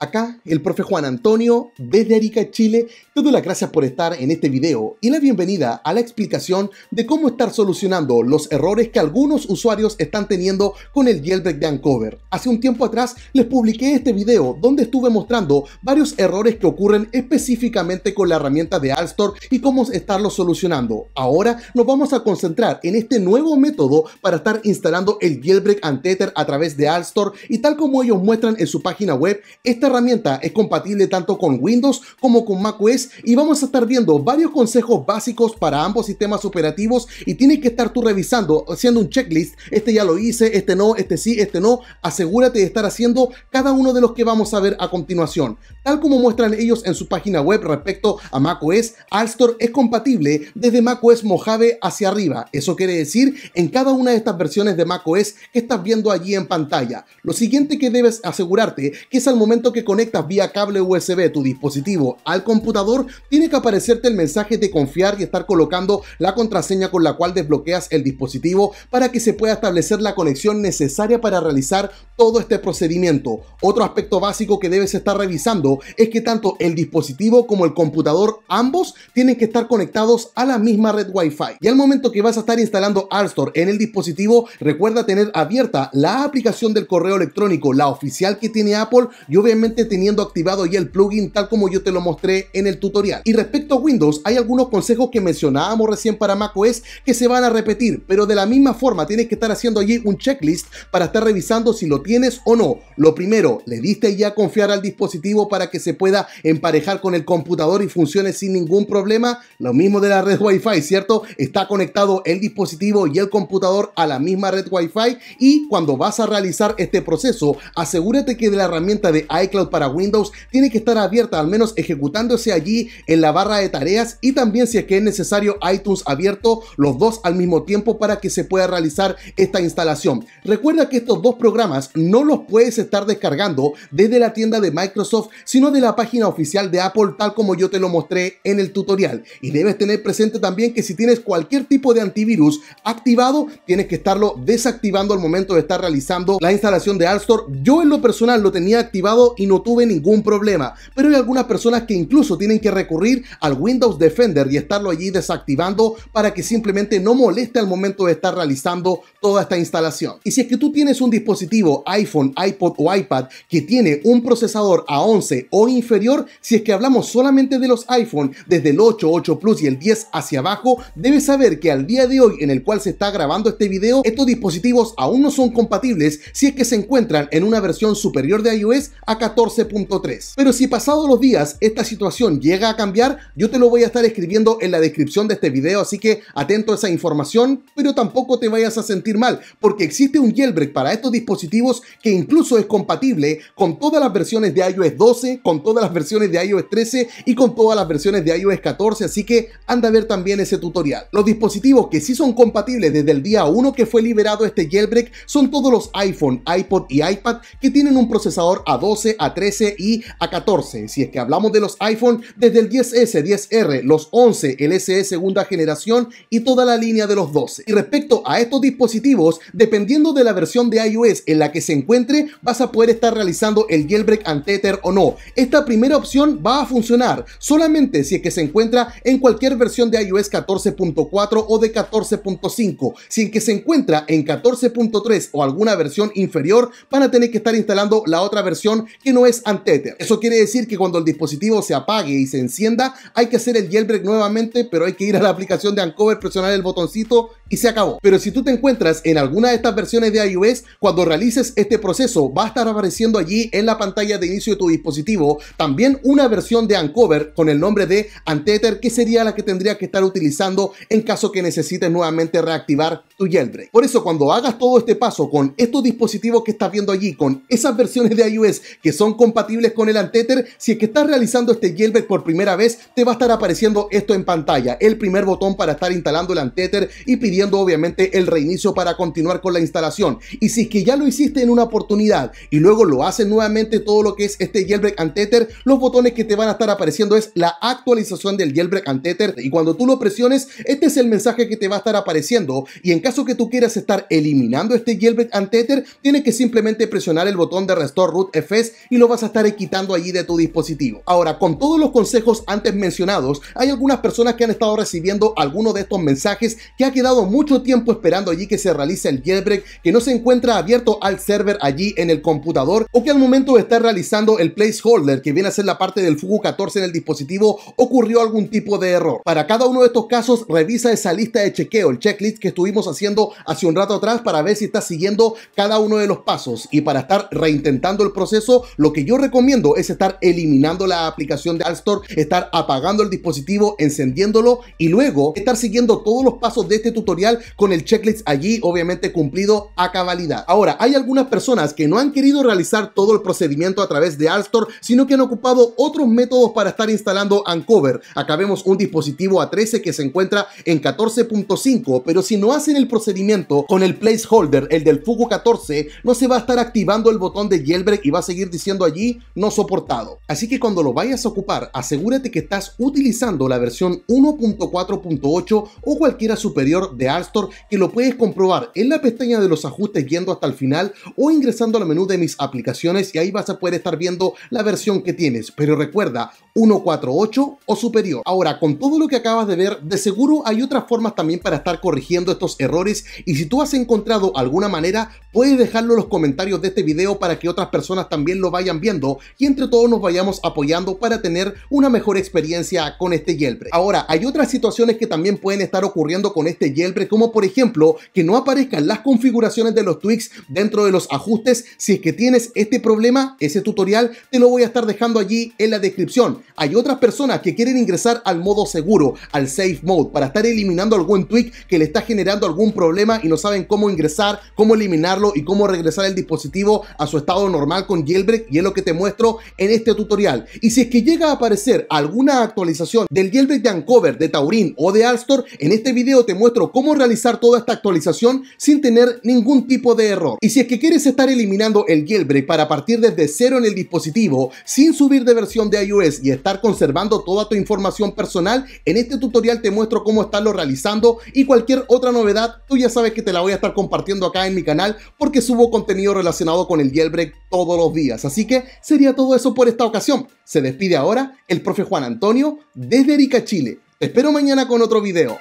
Acá el profe Juan Antonio desde Arica, Chile. Te doy las gracias por estar en este video y la bienvenida a la explicación de cómo estar solucionando los errores que algunos usuarios están teniendo con el jailbreak de Uncover. Hace un tiempo atrás les publiqué este video donde estuve mostrando varios errores que ocurren específicamente con la herramienta de Alstor y cómo estarlo solucionando. Ahora nos vamos a concentrar en este nuevo método para estar instalando el jailbreak antether a través de Store y tal como ellos muestran en su página web, esta herramienta es compatible tanto con Windows como con macOS y vamos a estar viendo varios consejos básicos para ambos sistemas operativos y tienes que estar tú revisando, haciendo un checklist, este ya lo hice, este no, este sí, este no, asegúrate de estar haciendo cada uno de los que vamos a ver a continuación. Tal como muestran ellos en su página web respecto a macOS, store es compatible desde macOS Mojave hacia arriba, eso quiere decir en cada una de estas versiones de macOS que estás viendo allí en pantalla. Lo siguiente que debes asegurarte que es al momento que conectas vía cable USB tu dispositivo al computador, tiene que aparecerte el mensaje de confiar y estar colocando la contraseña con la cual desbloqueas el dispositivo para que se pueda establecer la conexión necesaria para realizar todo este procedimiento. Otro aspecto básico que debes estar revisando es que tanto el dispositivo como el computador, ambos, tienen que estar conectados a la misma red Wi-Fi. Y al momento que vas a estar instalando Store en el dispositivo, recuerda tener abierta la aplicación del correo electrónico, la oficial que tiene Apple y obviamente teniendo activado ya el plugin tal como yo te lo mostré en el tutorial. Y respecto a Windows, hay algunos consejos que mencionábamos recién para macOS que se van a repetir, pero de la misma forma tienes que estar haciendo allí un checklist para estar revisando si lo tienes o no. Lo primero, le diste ya confiar al dispositivo para que se pueda emparejar con el computador y funcione sin ningún problema. Lo mismo de la red Wi-Fi, ¿cierto? Está conectado el dispositivo y el computador a la misma red Wi-Fi y cuando vas a realizar este proceso, asegúrate que la herramienta de iCloud para Windows tiene que estar abierta, al menos ejecutándose allí en la barra de tareas y también si es que es necesario iTunes abierto, los dos al mismo tiempo para que se pueda realizar esta instalación. Recuerda que estos dos programas no los puedes estar descargando desde la tienda de Microsoft, sino de la página oficial de Apple, tal como yo te lo mostré en el tutorial. Y debes tener presente también que si tienes cualquier tipo de antivirus activado, tienes que estarlo desactivando al momento de estar realizando la instalación de App Store. Yo en lo personal lo tenía activado y no tuve ningún problema, pero hay algunas personas que incluso tienen que recurrir al Windows Defender y estarlo allí desactivando para que simplemente no moleste al momento de estar realizando toda esta instalación. Y si es que tú tienes un dispositivo iPhone, iPod o iPad que tiene un procesador A11 o inferior, si es que hablamos solamente de los iPhone desde el 8, 8 Plus y el 10 hacia abajo, debes saber que al día de hoy en el cual se está grabando este video, estos dispositivos aún no son compatibles si es que se encuentran en una versión superior de iOS a 14.3. Pero si pasados los días esta situación llega a cambiar, yo te lo voy a estar escribiendo en la descripción de este video, así que atento a esa información, pero tampoco te vayas a sentir mal, porque existe un jailbreak para estos dispositivos que incluso es compatible con todas las versiones de iOS 12, con todas las versiones de iOS 13 y con todas las versiones de iOS 14, así que anda a ver también ese tutorial. Los dispositivos que sí son compatibles desde el día 1 que fue liberado este jailbreak son todos los iPhone, iPod y iPad que tienen un procesador A12, A13 y A14. Si es que hablamos de los iPhone, desde el 10S, 10R, los 11, el SE segunda generación y toda la línea de los 12. Y respecto a estos dispositivos, dependiendo de la versión de iOS en la que se encuentre, vas a poder estar realizando el jailbreak Antether o no. Esta primera opción va a funcionar solamente si es que se encuentra en cualquier versión de iOS 14.4 o de 14.5. Si es que se encuentra en 14.3 o alguna versión inferior, van a tener que estar instalando la otra versión que no es Antether. Eso quiere decir que cuando el dispositivo se apague y se encienda, hay que hacer el jailbreak nuevamente, pero hay que ir a la aplicación de Ancover presionar el botoncito y se acabó. Pero si tú te encuentras en alguna de estas versiones de iOS, cuando realices este proceso va a estar apareciendo allí en la pantalla de inicio de tu dispositivo. También una versión de Uncover con el nombre de Antether, que sería la que tendría que estar utilizando en caso que necesites nuevamente reactivar tu jailbreak. Por eso, cuando hagas todo este paso con estos dispositivos que estás viendo allí, con esas versiones de iOS que son compatibles con el Antether, si es que estás realizando este jailbreak por primera vez, te va a estar apareciendo esto en pantalla. El primer botón para estar instalando el Antether y pidiendo obviamente el reinicio para continuar con la instalación. Y si es que ya lo hiciste, en una oportunidad y luego lo hacen nuevamente todo lo que es este jailbreak antether, los botones que te van a estar apareciendo es la actualización del jailbreak antether y cuando tú lo presiones, este es el mensaje que te va a estar apareciendo y en caso que tú quieras estar eliminando este jailbreak antether, tienes que simplemente presionar el botón de restore root fs y lo vas a estar quitando allí de tu dispositivo. Ahora, con todos los consejos antes mencionados, hay algunas personas que han estado recibiendo algunos de estos mensajes que ha quedado mucho tiempo esperando allí que se realice el jailbreak que no se encuentra abierto al server allí en el computador o que al momento de estar realizando el placeholder que viene a ser la parte del Fugu 14 en el dispositivo ocurrió algún tipo de error. Para cada uno de estos casos revisa esa lista de chequeo, el checklist que estuvimos haciendo hace un rato atrás para ver si está siguiendo cada uno de los pasos y para estar reintentando el proceso lo que yo recomiendo es estar eliminando la aplicación de App Store, estar apagando el dispositivo, encendiéndolo y luego estar siguiendo todos los pasos de este tutorial con el checklist allí obviamente cumplido a cabalidad. Ahora, hay algunas personas que no han querido realizar todo el procedimiento a través de Alstor, sino que han ocupado otros métodos para estar instalando Uncover. Acá vemos un dispositivo A13 que se encuentra en 14.5, pero si no hacen el procedimiento con el placeholder, el del Fugo 14, no se va a estar activando el botón de jailbreak y va a seguir diciendo allí no soportado. Así que cuando lo vayas a ocupar, asegúrate que estás utilizando la versión 1.4.8 o cualquiera superior de Alstor, que lo puedes comprobar en la pestaña de los ajustes yendo hasta el final o ingresando al menú de mis aplicaciones y ahí vas a poder estar viendo la versión que tienes. Pero recuerda, 148 o superior. Ahora, con todo lo que acabas de ver, de seguro hay otras formas también para estar corrigiendo estos errores y si tú has encontrado alguna manera, Puedes dejarlo en los comentarios de este video para que otras personas también lo vayan viendo y entre todos nos vayamos apoyando para tener una mejor experiencia con este yelpre Ahora, hay otras situaciones que también pueden estar ocurriendo con este jailbreak, como por ejemplo que no aparezcan las configuraciones de los tweaks dentro de los ajustes. Si es que tienes este problema, ese tutorial te lo voy a estar dejando allí en la descripción. Hay otras personas que quieren ingresar al modo seguro, al safe mode, para estar eliminando algún tweak que le está generando algún problema y no saben cómo ingresar, cómo eliminarlo y cómo regresar el dispositivo a su estado normal con jailbreak y es lo que te muestro en este tutorial. Y si es que llega a aparecer alguna actualización del jailbreak de Uncover, de Taurin o de Alstor, en este video te muestro cómo realizar toda esta actualización sin tener ningún tipo de error. Y si es que quieres estar eliminando el jailbreak para partir desde cero en el dispositivo sin subir de versión de iOS y estar conservando toda tu información personal, en este tutorial te muestro cómo estarlo realizando y cualquier otra novedad, tú ya sabes que te la voy a estar compartiendo acá en mi canal porque subo contenido relacionado con el jailbreak todos los días. Así que sería todo eso por esta ocasión. Se despide ahora el profe Juan Antonio desde Erika, Chile. Te espero mañana con otro video.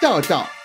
Chao, chao.